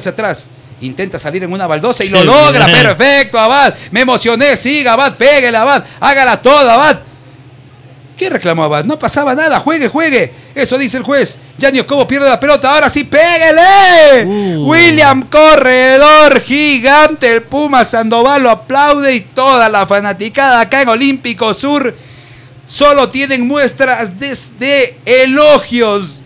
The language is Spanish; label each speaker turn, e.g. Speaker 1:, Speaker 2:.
Speaker 1: hacia atrás. Intenta salir en una baldosa y lo logra. Perfecto, Abad. Me emocioné. Siga, Abad. Pégale, Abad. Hágala toda, Abad. ¿Qué reclamó Abad? No pasaba nada. Juegue, juegue. Eso dice el juez. Yanio ¿cómo pierde la pelota. Ahora sí, pégale. Uh. William Corredor, gigante. El Puma Sandoval lo aplaude y toda la fanaticada acá en Olímpico Sur. Solo tienen muestras desde
Speaker 2: elogios